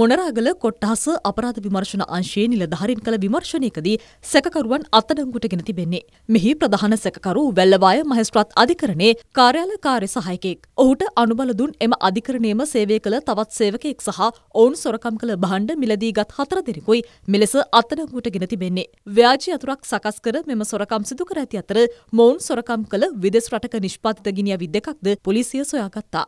මොනරාගල කොට්ටාස අපරාධ විමර්ශන අංශයේ නිලධාරීන් කළ විමර්ශනයකදී සැකකරුවන් අත්අඩංගුවටගෙන තිබෙන්නේ. මෙහි ප්‍රධාන සැකකරු වැල්ලවාය මහස්ත්‍රාත් අධිකරණයේ කාර්යාල කාර්ය සහායකයෙක්. ඔහුට අනුබල දුන් එම අධිකරණයේම සේවය කළ තවත් සේවකයෙක් සහ ඔවුන් සොරකම් කළ භාණ්ඩ මිලදීගත් හතර දෙනෙකුයි මෙලෙස අත්අඩංගුවටගෙන තිබෙන්නේ. ව්‍යාජ යතුරක් සකස් කර මෙම සොරකම් සිදු කර ඇති අතර මොවුන් සොරකම් කළ විදෙස් රටක නිෂ්පාදිත ගිනියවි දෙකක්ද පොලිසිය සොයාගත්තා.